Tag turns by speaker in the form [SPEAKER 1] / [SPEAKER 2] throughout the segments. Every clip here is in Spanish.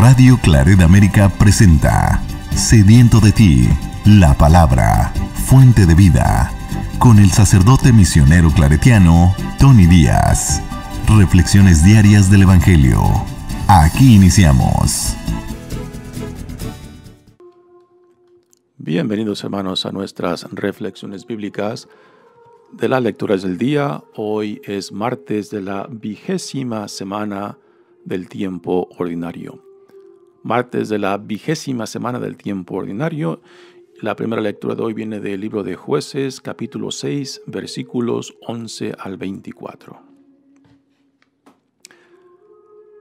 [SPEAKER 1] Radio Claret América presenta Sediento de ti, la palabra, fuente de vida, con el sacerdote misionero claretiano Tony Díaz. Reflexiones diarias del Evangelio. Aquí iniciamos. Bienvenidos hermanos a nuestras reflexiones bíblicas de las lecturas del día. Hoy es martes de la vigésima semana del tiempo ordinario martes de la vigésima semana del tiempo ordinario. La primera lectura de hoy viene del libro de jueces, capítulo 6, versículos 11 al 24.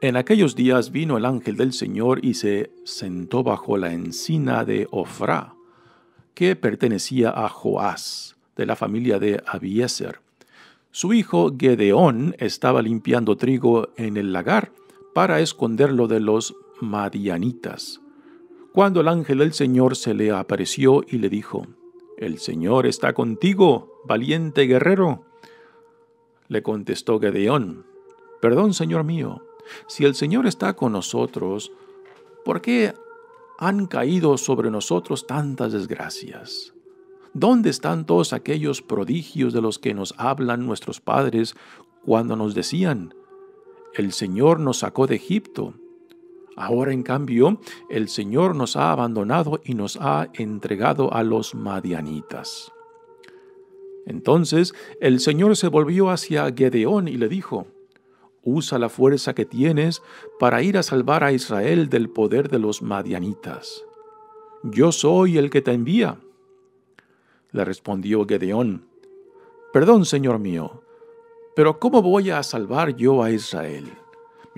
[SPEAKER 1] En aquellos días vino el ángel del Señor y se sentó bajo la encina de Ofra, que pertenecía a Joás, de la familia de Abiezer. Su hijo Gedeón estaba limpiando trigo en el lagar para esconderlo de los madianitas, cuando el ángel del Señor se le apareció y le dijo, El Señor está contigo, valiente guerrero. Le contestó Gedeón, Perdón, Señor mío, si el Señor está con nosotros, ¿por qué han caído sobre nosotros tantas desgracias? ¿Dónde están todos aquellos prodigios de los que nos hablan nuestros padres cuando nos decían, el Señor nos sacó de Egipto? Ahora en cambio, el Señor nos ha abandonado y nos ha entregado a los madianitas. Entonces el Señor se volvió hacia Gedeón y le dijo, Usa la fuerza que tienes para ir a salvar a Israel del poder de los madianitas. Yo soy el que te envía. Le respondió Gedeón, Perdón, Señor mío, pero ¿cómo voy a salvar yo a Israel?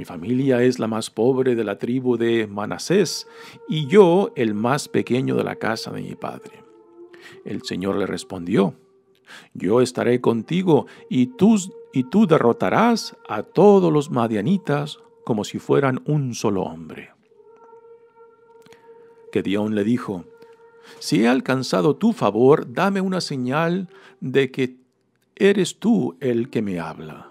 [SPEAKER 1] Mi familia es la más pobre de la tribu de Manasés y yo el más pequeño de la casa de mi padre. El Señor le respondió, Yo estaré contigo y tú, y tú derrotarás a todos los madianitas como si fueran un solo hombre. Gedeón le dijo, Si he alcanzado tu favor, dame una señal de que eres tú el que me habla.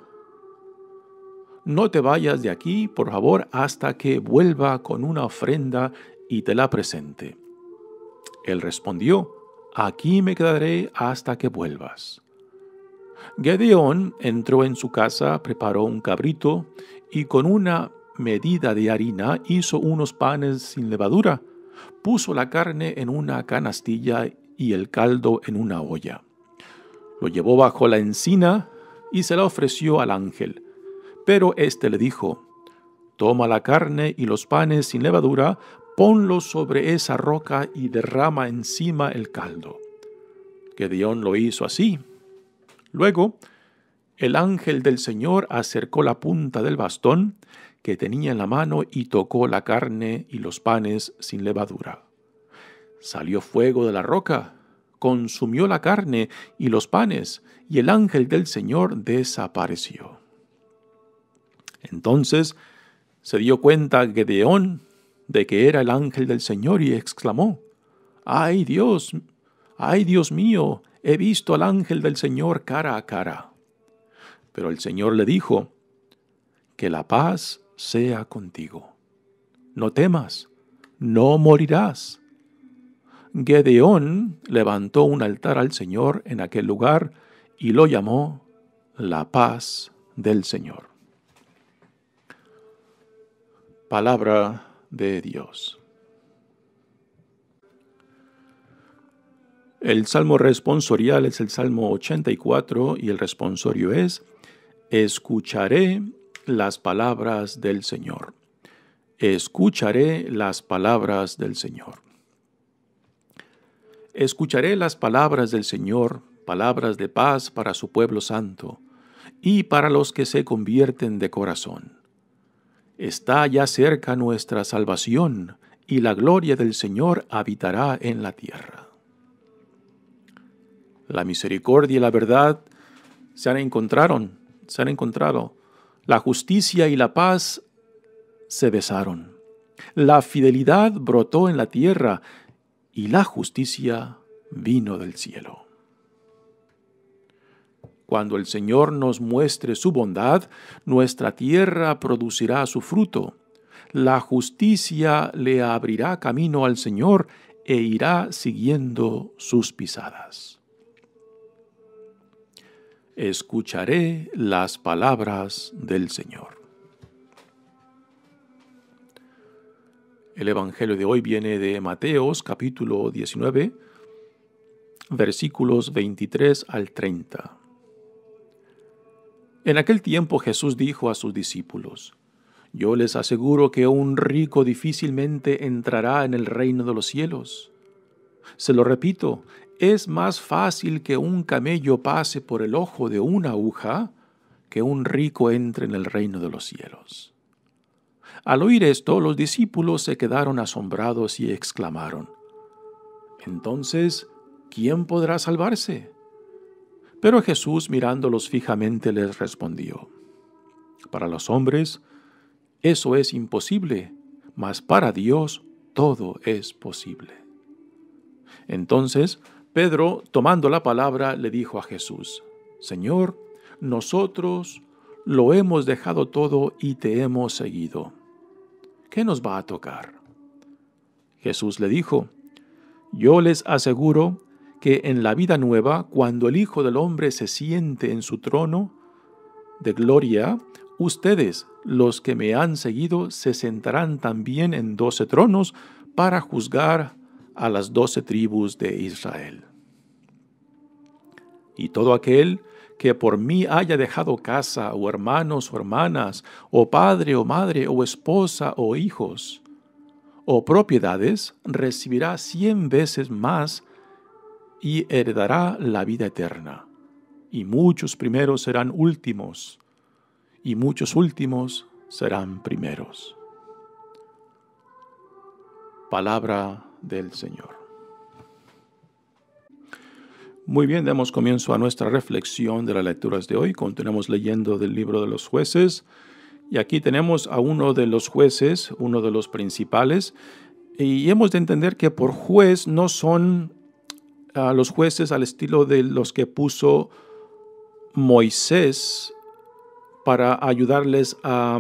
[SPEAKER 1] No te vayas de aquí, por favor, hasta que vuelva con una ofrenda y te la presente. Él respondió, Aquí me quedaré hasta que vuelvas. Gedeón entró en su casa, preparó un cabrito y con una medida de harina hizo unos panes sin levadura, puso la carne en una canastilla y el caldo en una olla. Lo llevó bajo la encina y se la ofreció al ángel. Pero éste le dijo, Toma la carne y los panes sin levadura, ponlos sobre esa roca y derrama encima el caldo. Que Gedeón lo hizo así. Luego, el ángel del Señor acercó la punta del bastón que tenía en la mano y tocó la carne y los panes sin levadura. Salió fuego de la roca, consumió la carne y los panes, y el ángel del Señor desapareció. Entonces se dio cuenta Gedeón de que era el ángel del Señor y exclamó, ¡Ay Dios! ¡Ay Dios mío! He visto al ángel del Señor cara a cara. Pero el Señor le dijo, Que la paz sea contigo. No temas, no morirás. Gedeón levantó un altar al Señor en aquel lugar y lo llamó la paz del Señor palabra de Dios. El salmo responsorial es el Salmo 84 y el responsorio es, escucharé las palabras del Señor. Escucharé las palabras del Señor. Escucharé las palabras del Señor, palabras de paz para su pueblo santo y para los que se convierten de corazón. Está ya cerca nuestra salvación, y la gloria del Señor habitará en la tierra. La misericordia y la verdad se han encontrado, se han encontrado. La justicia y la paz se besaron. La fidelidad brotó en la tierra y la justicia vino del cielo. Cuando el Señor nos muestre su bondad, nuestra tierra producirá su fruto. La justicia le abrirá camino al Señor e irá siguiendo sus pisadas. Escucharé las palabras del Señor. El Evangelio de hoy viene de Mateos capítulo 19, versículos 23 al 30. En aquel tiempo Jesús dijo a sus discípulos, Yo les aseguro que un rico difícilmente entrará en el reino de los cielos. Se lo repito, es más fácil que un camello pase por el ojo de una aguja que un rico entre en el reino de los cielos. Al oír esto, los discípulos se quedaron asombrados y exclamaron, Entonces, ¿quién podrá salvarse? Pero Jesús mirándolos fijamente les respondió, Para los hombres eso es imposible, mas para Dios todo es posible. Entonces Pedro, tomando la palabra, le dijo a Jesús, Señor, nosotros lo hemos dejado todo y te hemos seguido. ¿Qué nos va a tocar? Jesús le dijo, Yo les aseguro que en la vida nueva, cuando el Hijo del Hombre se siente en su trono de gloria, ustedes, los que me han seguido, se sentarán también en doce tronos para juzgar a las doce tribus de Israel. Y todo aquel que por mí haya dejado casa o hermanos o hermanas, o padre o madre o esposa o hijos, o propiedades, recibirá cien veces más y heredará la vida eterna. Y muchos primeros serán últimos, y muchos últimos serán primeros. Palabra del Señor. Muy bien, damos comienzo a nuestra reflexión de las lecturas de hoy. Continuamos leyendo del libro de los jueces. Y aquí tenemos a uno de los jueces, uno de los principales. Y hemos de entender que por juez no son a los jueces al estilo de los que puso Moisés para ayudarles a,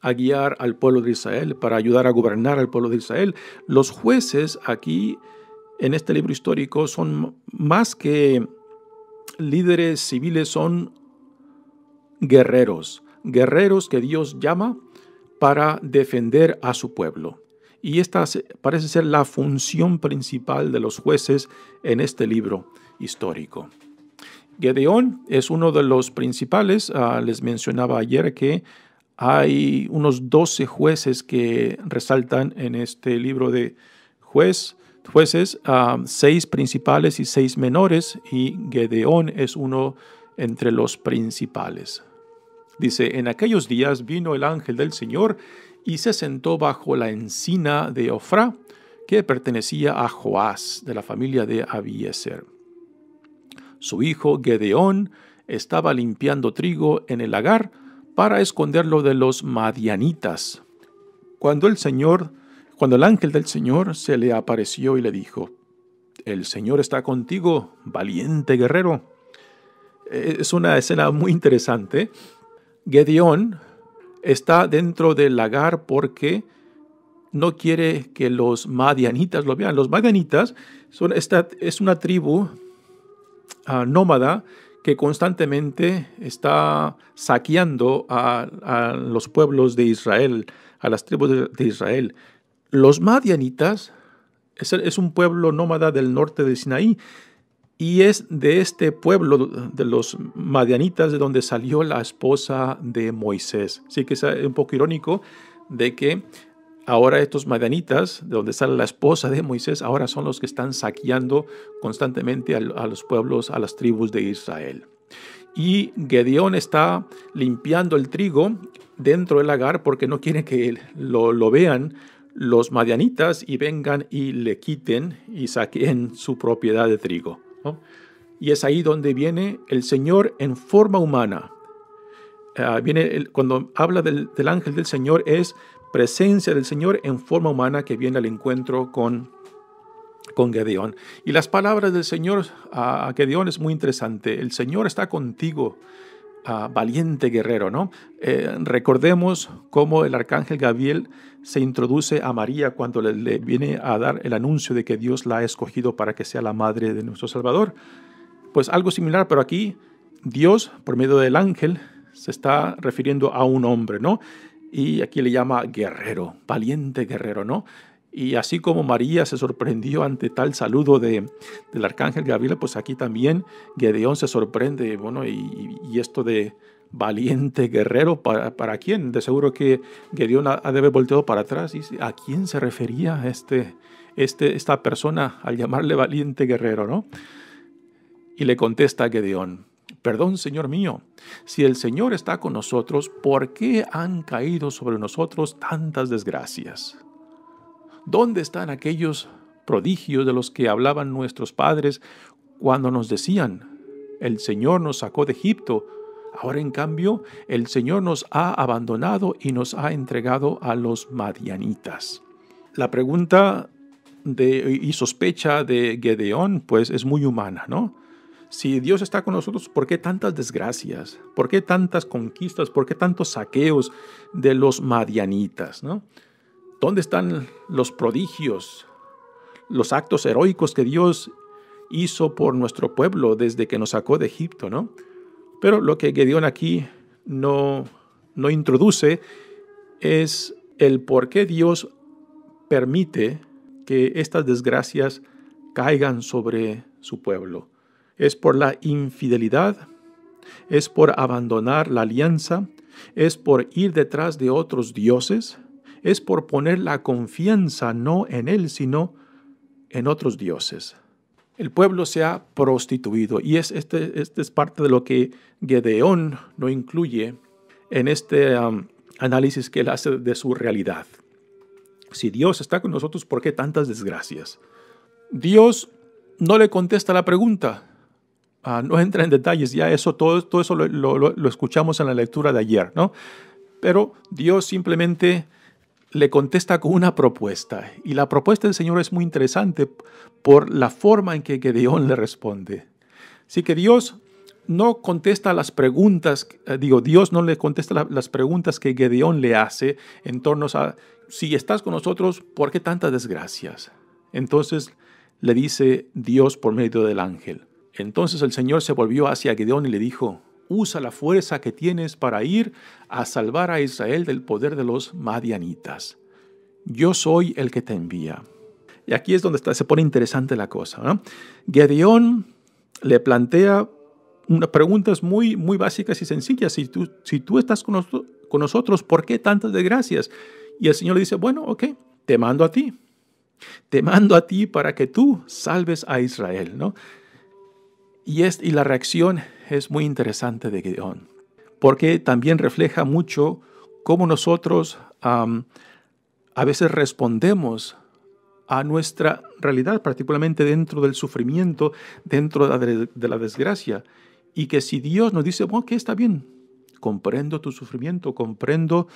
[SPEAKER 1] a guiar al pueblo de Israel, para ayudar a gobernar al pueblo de Israel. Los jueces aquí en este libro histórico son más que líderes civiles, son guerreros, guerreros que Dios llama para defender a su pueblo y esta parece ser la función principal de los jueces en este libro histórico. Gedeón es uno de los principales, ah, les mencionaba ayer que hay unos 12 jueces que resaltan en este libro de juez, jueces, ah, seis principales y seis menores, y Gedeón es uno entre los principales. Dice, en aquellos días vino el ángel del Señor y se sentó bajo la encina de Ofra, que pertenecía a Joás, de la familia de Abiezer. Su hijo Gedeón estaba limpiando trigo en el lagar para esconderlo de los madianitas. Cuando el Señor, cuando el ángel del Señor se le apareció y le dijo: El Señor está contigo, valiente guerrero. Eh, es una escena muy interesante. Gedeón está dentro del lagar porque no quiere que los madianitas lo vean. Los madianitas son esta, es una tribu ah, nómada que constantemente está saqueando a, los pueblos de Israel, a las tribus de, Israel. Los madianitas es, es, un pueblo nómada del norte de Sinaí y es de este pueblo de los madianitas de donde salió la esposa de Moisés. Así que es un poco irónico de que ahora estos madianitas, de donde sale la esposa de Moisés, ahora son los que están saqueando constantemente a, los pueblos, a las tribus de Israel. Y Gedeón está limpiando el trigo dentro del lagar porque no quiere que lo, lo vean los madianitas y vengan y le quiten y saquen su propiedad de trigo. Y es ahí donde viene el Señor en forma humana. Ah, viene cuando habla del, ángel del Señor es presencia del Señor en forma humana que viene al encuentro con, con Gedeón. Y las palabras del Señor a Gedeón es muy interesante. El Señor está contigo valiente guerrero, ¿no? Eh, recordemos cómo el arcángel Gabriel se introduce a María cuando le, viene a dar el anuncio de que Dios la ha escogido para que sea la madre de nuestro Salvador. Pues algo similar, pero aquí Dios, por medio del ángel, se está refiriendo a un hombre, ¿no? Y aquí le llama guerrero, valiente guerrero, ¿no? Y así como María se sorprendió ante tal saludo de, del arcángel Gabriel, pues aquí también Gedeón se sorprende, bueno, y, esto de valiente guerrero, ¿para, ¿para, quién? De seguro que Gedeón ha, volteado para atrás y a quién se refería este, este, esta persona al llamarle valiente guerrero, ¿no? Y le contesta a Gedeón, Perdón, Señor mío, si el Señor está con nosotros, ¿por qué han caído sobre nosotros tantas desgracias? ¿Dónde están aquellos prodigios de los que hablaban nuestros padres cuando nos decían, el Señor nos sacó de Egipto? Ahora en cambio, el Señor nos ha abandonado y nos ha entregado a los madianitas. La pregunta y sospecha de Gedeón pues es muy humana, ¿no? Si Dios está con nosotros, ¿por qué tantas desgracias? ¿Por qué tantas conquistas? ¿Por qué tantos saqueos de los madianitas? ¿no? ¿Dónde están los prodigios, los actos heroicos que Dios hizo por nuestro pueblo desde que nos sacó de Egipto, ¿no? Pero lo que Gedeón aquí no, no introduce es el por qué Dios permite que estas desgracias caigan sobre su pueblo. Es por la infidelidad, es por abandonar la alianza, es por ir detrás de otros dioses, es por poner la confianza no en Él, sino en otros dioses. El pueblo se ha prostituido y es, este, este es parte de lo que Gedeón no incluye en este um, análisis que él hace de su realidad. Si Dios está con nosotros, ¿por qué tantas desgracias? Dios no le contesta la pregunta, ah, no entra en detalles, ya eso, todo, todo eso lo, lo escuchamos en la lectura de ayer, ¿no? Pero Dios simplemente le contesta con una propuesta. Y la propuesta del Señor es muy interesante por la forma en que Gedeón le responde. Así que Dios no contesta las preguntas, eh, digo, Dios no le contesta las preguntas que Gedeón le hace en torno a, si estás con nosotros, ¿por qué tantas desgracias? Entonces le dice Dios por medio del ángel. Entonces el Señor se volvió hacia Gedeón y le dijo, usa la fuerza que tienes para ir a salvar a Israel del poder de los madianitas. Yo soy el que te envía. Y aquí es donde se pone interesante la cosa. Gedeón le plantea unas preguntas muy, muy básicas y sencillas. Si tú, si tú estás con, nosotros, ¿por qué tantas desgracias? Y el Señor le dice, bueno, ok, te mando a ti. Te mando a ti para que tú salves a Israel, ¿no? Y, es, la reacción es muy interesante de Gedeón, porque también refleja mucho cómo nosotros a veces respondemos a nuestra realidad, particularmente dentro del sufrimiento, dentro de la desgracia. Y que si Dios nos dice, bueno, que está bien, comprendo tu sufrimiento, comprendo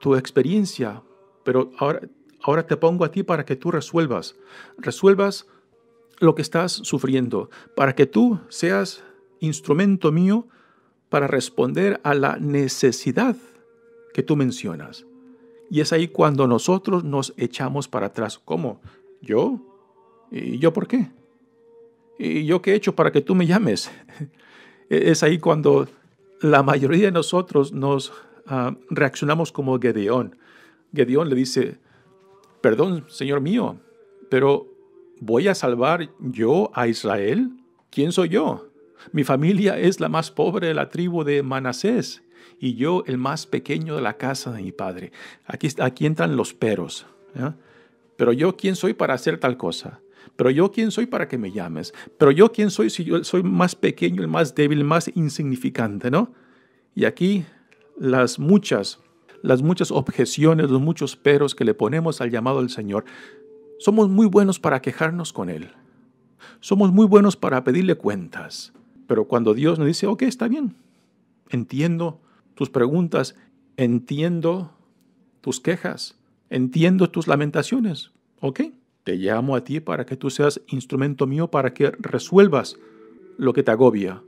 [SPEAKER 1] tu experiencia, pero ahora, ahora te pongo a ti para que tú resuelvas, resuelvas lo que estás sufriendo, para que tú seas instrumento mío para responder a la necesidad que tú mencionas. Y es ahí cuando nosotros nos echamos para atrás. ¿Cómo? ¿Yo? ¿Y yo por qué? ¿Y yo qué he hecho para que tú me llames? E-, es ahí cuando la mayoría de nosotros nos ah, reaccionamos como Gedeón. Gedeón le dice, perdón, Señor mío, pero ¿Voy a salvar yo a Israel? ¿Quién soy yo? Mi familia es la más pobre de la tribu de Manasés y yo el más pequeño de la casa de mi padre. Aquí, aquí entran los peros. Pero yo, ¿quién soy para hacer tal cosa? Pero yo, ¿quién soy para que me llames? Pero yo, ¿quién soy si yo soy más pequeño, el más débil, más insignificante? ¿no? Y aquí las muchas, las muchas objeciones, los muchos peros que le ponemos al llamado del Señor somos muy buenos para quejarnos con Él. Somos muy buenos para pedirle cuentas. Pero cuando Dios nos dice, ok, está bien, entiendo tus preguntas, entiendo tus quejas, entiendo tus lamentaciones, ok, te llamo a ti para que tú seas instrumento mío para que resuelvas lo que te agobia,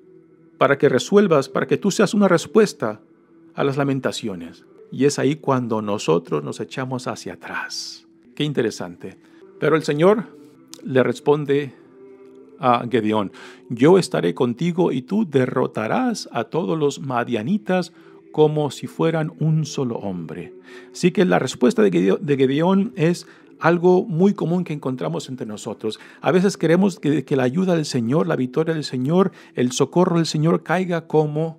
[SPEAKER 1] para que resuelvas, para que tú seas una respuesta a las lamentaciones. Y es ahí cuando nosotros nos echamos hacia atrás. Qué interesante. Pero el Señor le responde a Gedeón, yo estaré contigo y tú derrotarás a todos los madianitas como si fueran un solo hombre. Así que la respuesta de Gedeón es algo muy común que encontramos entre nosotros. A veces queremos que, que la ayuda del Señor, la victoria del Señor, el socorro del Señor caiga como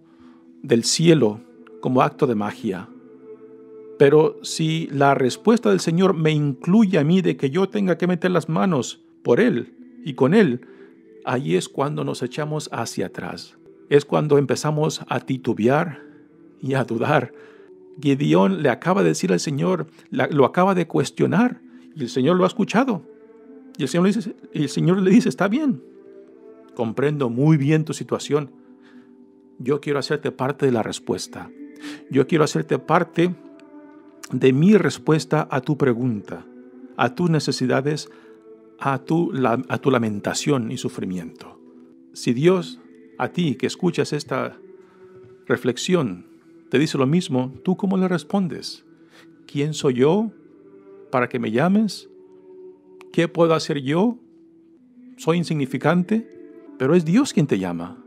[SPEAKER 1] del cielo, como acto de magia. Pero si la respuesta del Señor me incluye a mí de que yo tenga que meter las manos por Él y con Él, ahí es cuando nos echamos hacia atrás. Es cuando empezamos a titubear y a dudar. Gideón le acaba de decir al Señor, lo acaba de cuestionar y el Señor lo ha escuchado. Y el Señor le dice, el Señor le dice está bien, comprendo muy bien tu situación. Yo quiero hacerte parte de la respuesta. Yo quiero hacerte parte de mi respuesta a tu pregunta, a tus necesidades, a tu, a tu lamentación y sufrimiento. Si Dios, a ti que escuchas esta reflexión, te dice lo mismo, ¿tú cómo le respondes? ¿Quién soy yo para que me llames? ¿Qué puedo hacer yo? ¿Soy insignificante? Pero es Dios quien te llama.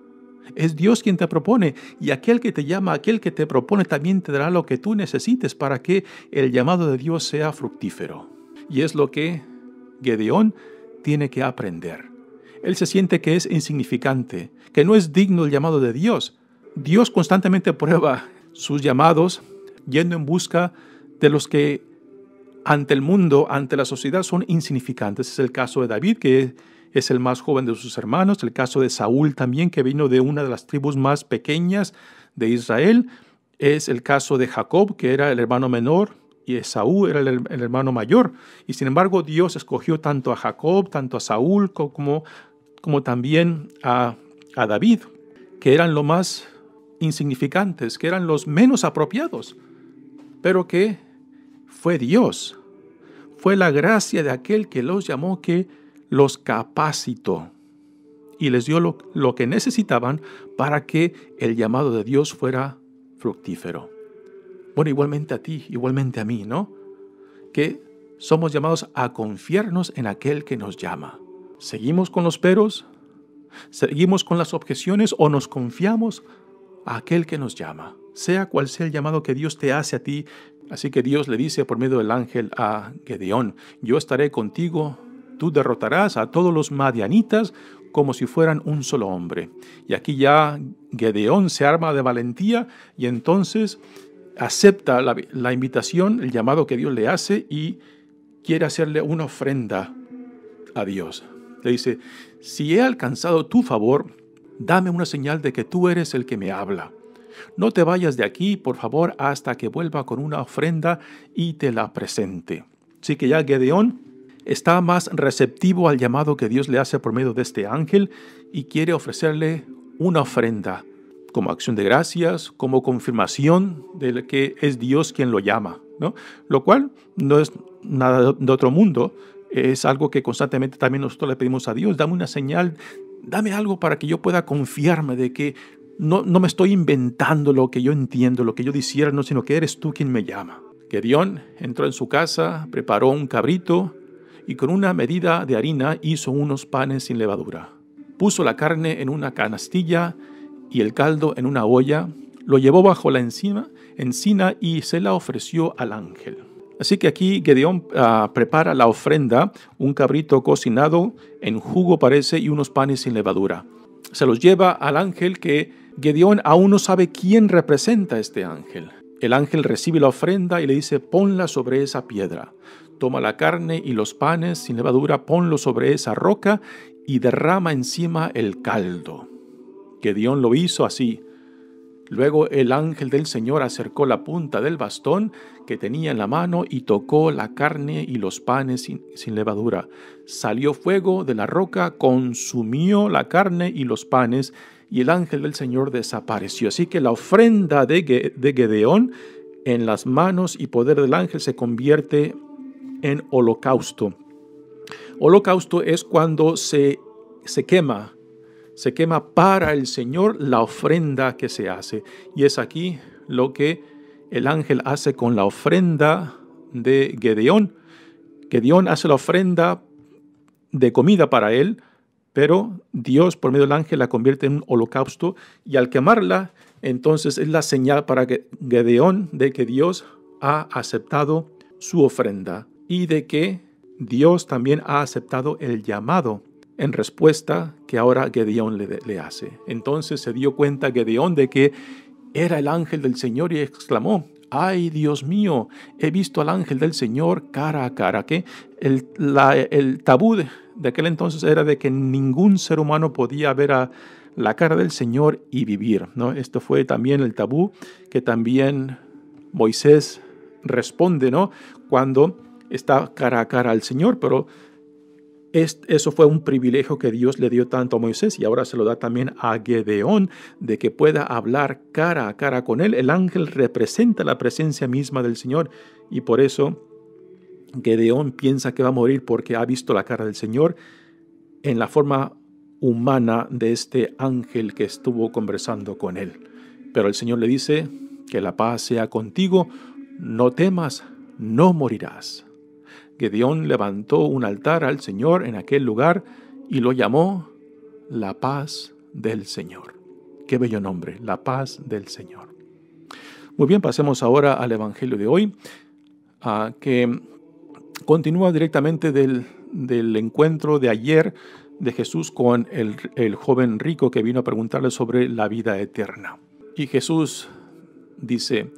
[SPEAKER 1] Es Dios quien te propone y aquel que te llama, aquel que te propone también te dará lo que tú necesites para que el llamado de Dios sea fructífero. Y es lo que Gedeón tiene que aprender. Él se siente que es insignificante, que no es digno el llamado de Dios. Dios constantemente prueba sus llamados yendo en busca de los que ante el mundo, ante la sociedad son insignificantes. Es el caso de David, que es el más joven de sus hermanos, el caso de Saúl también, que vino de una de las tribus más pequeñas de Israel, es el caso de Jacob, que era el hermano menor, y Esaú era el, hermano mayor. Y sin embargo Dios escogió tanto a Jacob, tanto a Saúl, como, como también a, a David, que eran lo más insignificantes, que eran los menos apropiados, pero que fue Dios, fue la gracia de aquel que los llamó que los capacitó y les dio lo, que necesitaban para que el llamado de Dios fuera fructífero. Bueno, igualmente a ti, igualmente a mí, ¿no? Que somos llamados a confiarnos en aquel que nos llama. ¿Seguimos con los peros? ¿Seguimos con las objeciones o nos confiamos a aquel que nos llama? Sea cual sea el llamado que Dios te hace a ti. Así que Dios le dice por medio del ángel a Gedeón, yo estaré contigo tú derrotarás a todos los madianitas como si fueran un solo hombre. Y aquí ya Gedeón se arma de valentía y entonces acepta la, invitación, el llamado que Dios le hace y quiere hacerle una ofrenda a Dios. Le dice, si he alcanzado tu favor, dame una señal de que tú eres el que me habla. No te vayas de aquí, por favor, hasta que vuelva con una ofrenda y te la presente. Así que ya Gedeón está más receptivo al llamado que Dios le hace por medio de este ángel y quiere ofrecerle una ofrenda como acción de gracias, como confirmación de que es Dios quien lo llama, ¿no? Lo cual no es nada de otro mundo, es algo que constantemente también nosotros le pedimos a Dios, dame una señal, dame algo para que yo pueda confiarme de que no, no me estoy inventando lo que yo entiendo, lo que yo no sino que eres tú quien me llama. Que Gedeón entró en su casa, preparó un cabrito, y con una medida de harina hizo unos panes sin levadura. Puso la carne en una canastilla y el caldo en una olla, lo llevó bajo la encima, encina y se la ofreció al ángel. Así que aquí Gedeón ah, prepara la ofrenda, un cabrito cocinado en jugo parece y unos panes sin levadura. Se los lleva al ángel que Gedeón aún no sabe quién representa este ángel. El ángel recibe la ofrenda y le dice, ponla sobre esa piedra. Toma la carne y los panes sin levadura, ponlo sobre esa roca y derrama encima el caldo. Gedeón lo hizo así. Luego el ángel del Señor acercó la punta del bastón que tenía en la mano y tocó la carne y los panes sin, levadura. Salió fuego de la roca, consumió la carne y los panes, y el ángel del Señor desapareció. Así que la ofrenda de, de Gedeón en las manos y poder del ángel se convierte en holocausto. Holocausto es cuando se, se quema, se quema para el Señor la ofrenda que se hace. Y es aquí lo que el ángel hace con la ofrenda de Gedeón. Gedeón hace la ofrenda de comida para él, pero Dios por medio del ángel la convierte en un holocausto y al quemarla, entonces es la señal para Gedeón de que Dios ha aceptado su ofrenda y de que Dios también ha aceptado el llamado en respuesta que ahora Gedeón le, hace. Entonces se dio cuenta Gedeón de que era el ángel del Señor y exclamó, ay Dios mío, he visto al ángel del Señor cara a cara, que el, el tabú de, aquel entonces era de que ningún ser humano podía ver a la cara del Señor y vivir. ¿no? Esto fue también el tabú que también Moisés responde ¿no? cuando está cara a cara al Señor, pero eso fue un privilegio que Dios le dio tanto a Moisés y ahora se lo da también a Gedeón de que pueda hablar cara a cara con él. El ángel representa la presencia misma del Señor y por eso Gedeón piensa que va a morir porque ha visto la cara del Señor en la forma humana de este ángel que estuvo conversando con él. Pero el Señor le dice, que la paz sea contigo, no temas, no morirás. Dion levantó un altar al Señor en aquel lugar y lo llamó la paz del Señor. Qué bello nombre, la paz del Señor. Muy bien, pasemos ahora al Evangelio de hoy, ah, que continúa directamente del, encuentro de ayer de Jesús con el, el joven rico que vino a preguntarle sobre la vida eterna. Y Jesús dice,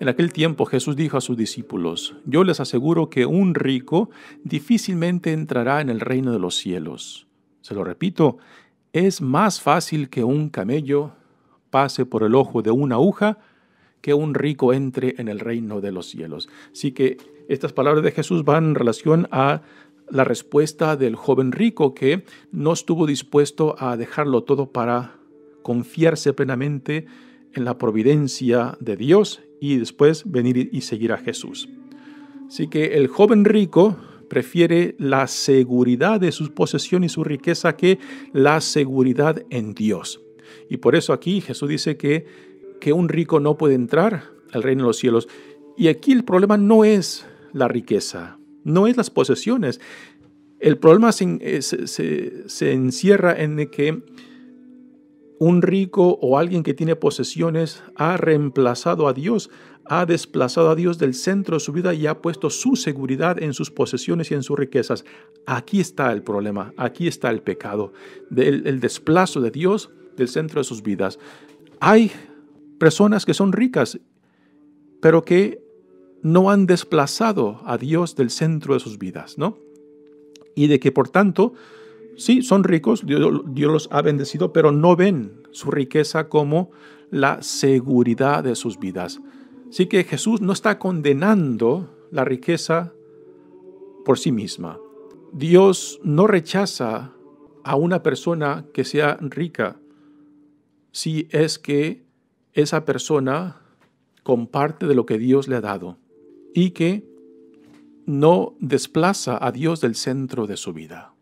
[SPEAKER 1] en aquel tiempo Jesús dijo a sus discípulos, Yo les aseguro que un rico difícilmente entrará en el reino de los cielos. Se lo repito, es más fácil que un camello pase por el ojo de una aguja que un rico entre en el reino de los cielos. Así que estas palabras de Jesús van en relación a la respuesta del joven rico que no estuvo dispuesto a dejarlo todo para confiarse plenamente en la providencia de Dios y después venir y seguir a Jesús. Así que el joven rico prefiere la seguridad de sus posesiones y su riqueza que la seguridad en Dios. Y por eso aquí Jesús dice que, que un rico no puede entrar al reino de los cielos. Y aquí el problema no es la riqueza, no es las posesiones. El problema se, eh, se encierra en que un rico o alguien que tiene posesiones ha reemplazado a Dios, ha desplazado a Dios del centro de su vida y ha puesto su seguridad en sus posesiones y en sus riquezas. Aquí está el problema, aquí está el pecado, del, el desplazo de Dios del centro de sus vidas. Hay personas que son ricas, pero que no han desplazado a Dios del centro de sus vidas, ¿no? Y de que por tanto Sí, son ricos, Dios, los ha bendecido, pero no ven su riqueza como la seguridad de sus vidas. Así que Jesús no está condenando la riqueza por sí misma. Dios no rechaza a una persona que sea rica si es que esa persona comparte de lo que Dios le ha dado y que no desplaza a Dios del centro de su vida.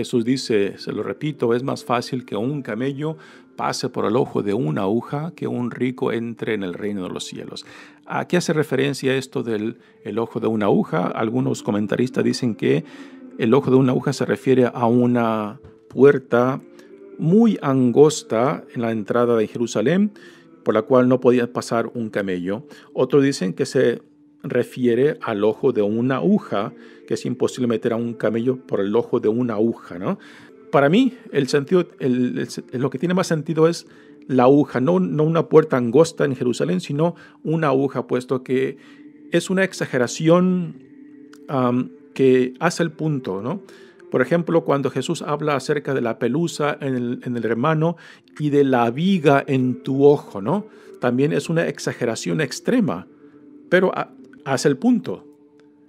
[SPEAKER 1] Jesús dice, se lo repito, es más fácil que un camello pase por el ojo de una aguja que un rico entre en el reino de los cielos. ¿A qué hace referencia esto del el ojo de una aguja? Algunos comentaristas dicen que el ojo de una aguja se refiere a una puerta muy angosta en la entrada de Jerusalén, por la cual no podía pasar un camello. Otros dicen que se refiere al ojo de una aguja, que es imposible meter a un camello por el ojo de una aguja, ¿no? Para mí, el sentido, lo que tiene más sentido es la aguja, no, no una puerta angosta en Jerusalén, sino una aguja, puesto que es una exageración que hace el punto, ¿no? Por ejemplo, cuando Jesús habla acerca de la pelusa en el, hermano y de la viga en tu ojo, ¿no? También es una exageración extrema, pero Haz el punto,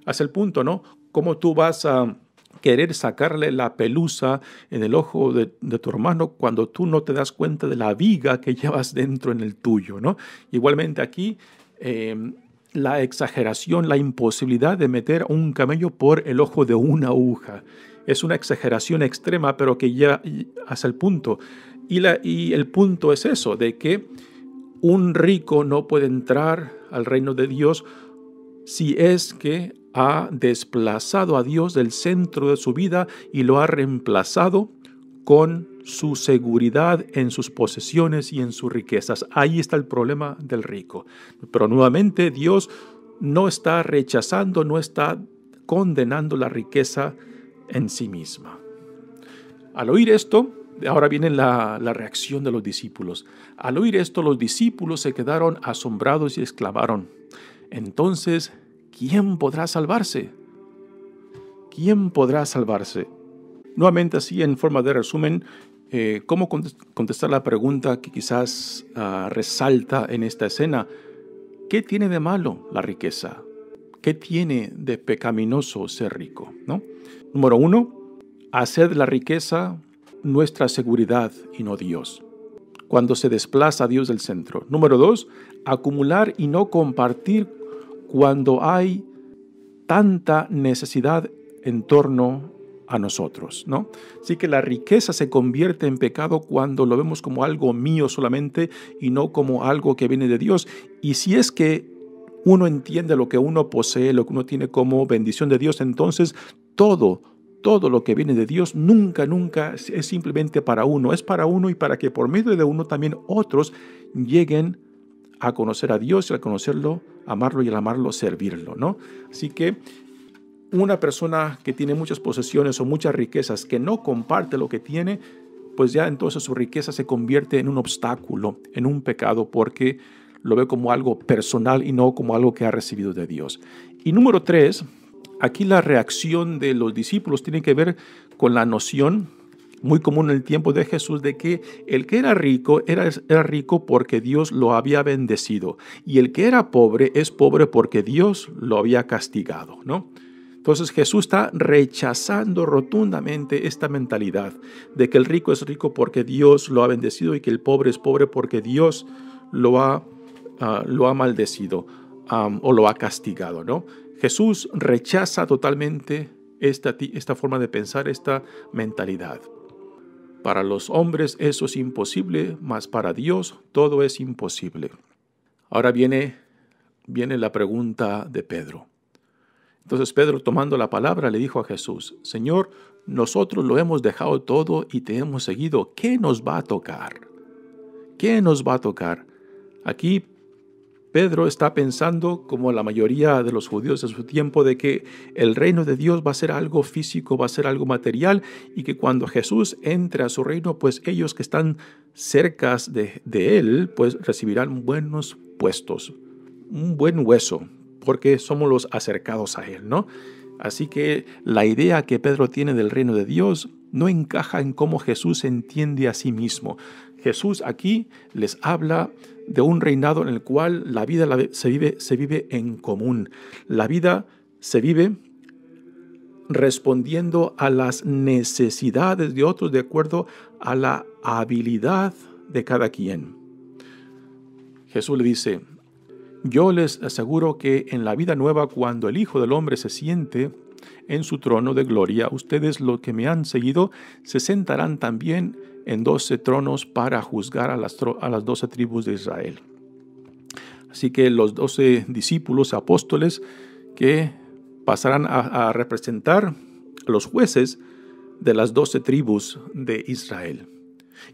[SPEAKER 1] haz el punto, ¿no? ¿Cómo tú vas a querer sacarle la pelusa en el ojo de, tu hermano cuando tú no te das cuenta de la viga que llevas dentro en el tuyo, ¿no? Igualmente aquí... Em, la exageración, la imposibilidad de meter un camello por el ojo de una aguja. Es una exageración extrema, pero que ya hace el punto. Y, la, y el punto es eso, de que un rico no puede entrar al reino de Dios si es que ha desplazado a Dios del centro de su vida y lo ha reemplazado con su seguridad en sus posesiones y en sus riquezas. Ahí está el problema del rico. Pero nuevamente Dios no está rechazando, no está condenando la riqueza en sí misma. Al oír esto, ahora viene la, reacción de los discípulos. Al oír esto, los discípulos se quedaron asombrados y exclamaron, entonces, ¿quién podrá salvarse? ¿Quién podrá salvarse? Nuevamente, así en forma de resumen, eh, ¿cómo contestar la pregunta que quizás ah, resalta en esta escena? ¿Qué tiene de malo la riqueza? ¿Qué tiene de pecaminoso ser rico? ¿no? Número uno, hacer la riqueza nuestra seguridad y no Dios. Cuando se desplaza a Dios del centro. Número dos, acumular y no compartir cuando hay tanta necesidad en torno a nosotros, ¿no? Así que la riqueza se convierte en pecado cuando lo vemos como algo mío solamente y no como algo que viene de Dios. Y si es que uno entiende lo que uno posee, lo que uno tiene como bendición de Dios, entonces todo, todo lo que viene de Dios nunca, nunca es simplemente para uno, es para uno y para que por medio de uno también otros lleguen a conocer a Dios y a conocerlo amarlo y al amarlo servirlo, ¿no? Así que una persona que tiene muchas posesiones o muchas riquezas que no comparte lo que tiene, pues ya entonces su riqueza se convierte en un obstáculo, en un pecado, porque lo ve como algo personal y no como algo que ha recibido de Dios. Y número tres, aquí la reacción de los discípulos tiene que ver con la noción muy común en el tiempo de Jesús de que el que era rico era, rico porque Dios lo había bendecido y el que era pobre es pobre porque Dios lo había castigado, ¿no? Entonces Jesús está rechazando rotundamente esta mentalidad de que el rico es rico porque Dios lo ha bendecido y que el pobre es pobre porque Dios lo ha, ah, lo ha maldecido o lo ha castigado. ¿no? Jesús rechaza totalmente esta, esta forma de pensar, esta mentalidad. Para los hombres eso es imposible, mas para Dios todo es imposible. Ahora viene, viene la pregunta de Pedro. Entonces Pedro, tomando la palabra, le dijo a Jesús, Señor, nosotros lo hemos dejado todo y te hemos seguido. ¿Qué nos va a tocar? ¿Qué nos va a tocar? Aquí Pedro está pensando, como la mayoría de los judíos de su tiempo, de que el reino de Dios va a ser algo físico, va a ser algo material, y que cuando Jesús entre a su reino, pues ellos que están cerca de, él, pues recibirán buenos puestos, un buen hueso, porque somos los acercados a él, ¿no? Así que la idea que Pedro tiene del reino de Dios no encaja en cómo Jesús entiende a sí mismo. Jesús aquí les habla de un reinado en el cual la vida se vive, se vive en común. La vida se vive respondiendo a las necesidades de otros de acuerdo a la habilidad de cada quien. Jesús le dice, yo les aseguro que en la vida nueva, cuando el Hijo del Hombre se siente en su trono de gloria, ustedes los que me han seguido se sentarán también en doce tronos para juzgar a las, doce tribus de Israel. Así que los doce discípulos apóstoles que pasarán a, representar los jueces de las doce tribus de Israel.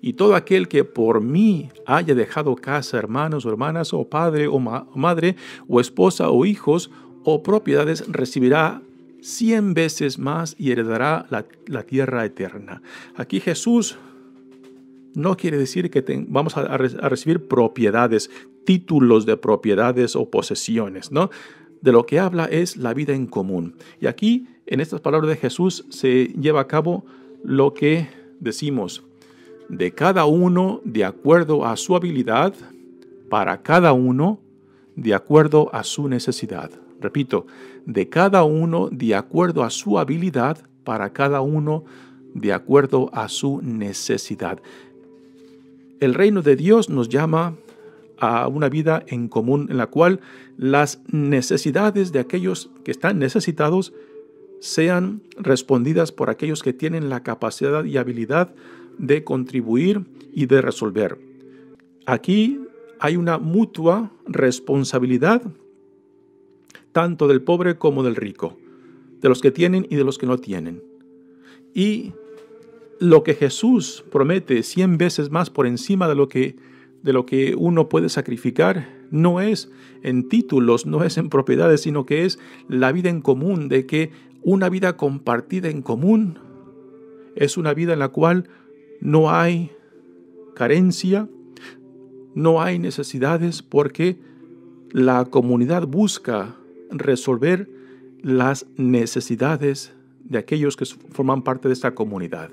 [SPEAKER 1] Y todo aquel que por mí haya dejado casa, hermanos o hermanas, o padre o madre, o esposa o hijos, o propiedades, recibirá cien veces más y heredará la, tierra eterna. Aquí Jesús no quiere decir que vamos a, a, recibir propiedades, títulos de propiedades o posesiones, ¿no? De lo que habla es la vida en común. Y aquí, en estas palabras de Jesús, se lleva a cabo lo que decimos, de cada uno de acuerdo a su habilidad, para cada uno de acuerdo a su necesidad. Repito, de cada uno de acuerdo a su habilidad, para cada uno de acuerdo a su necesidad. El reino de Dios nos llama a una vida en común en la cual las necesidades de aquellos que están necesitados sean respondidas por aquellos que tienen la capacidad y habilidad de contribuir y de resolver. Aquí hay una mutua responsabilidad tanto del pobre como del rico, de los que tienen y de los que no tienen. Y lo que Jesús promete cien veces más por encima de lo que de lo que uno puede sacrificar no es en títulos, no es en propiedades, sino que es la vida en común, de que una vida compartida en común es una vida en la cual no hay carencia, no hay necesidades porque la comunidad busca resolver las necesidades de aquellos que forman parte de esta comunidad.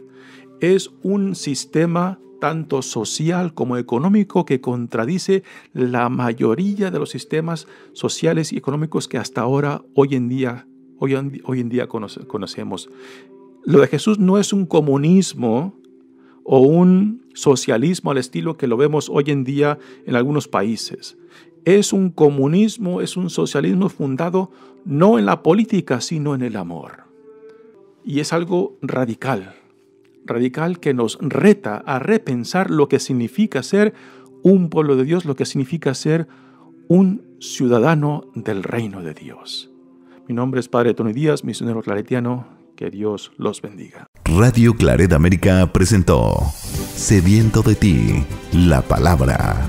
[SPEAKER 1] Es un sistema tanto social como económico que contradice la mayoría de los sistemas sociales y económicos que hasta ahora hoy en día, hoy en, día conocemos. Lo de Jesús no es un comunismo o un socialismo al estilo que lo vemos hoy en día en algunos países. Es un comunismo, es un socialismo fundado no en la política, sino en el amor. Y es algo radical, radical que nos reta a repensar lo que significa ser un pueblo de Dios, lo que significa ser un ciudadano del reino de Dios. Mi nombre es Padre Tony Díaz, misionero claretiano que Dios los bendiga. Radio Claret América presentó Sediento de ti, la palabra.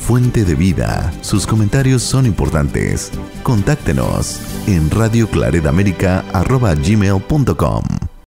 [SPEAKER 1] Fuente de vida, sus comentarios son importantes. Contáctenos en radioclaretamérica.com.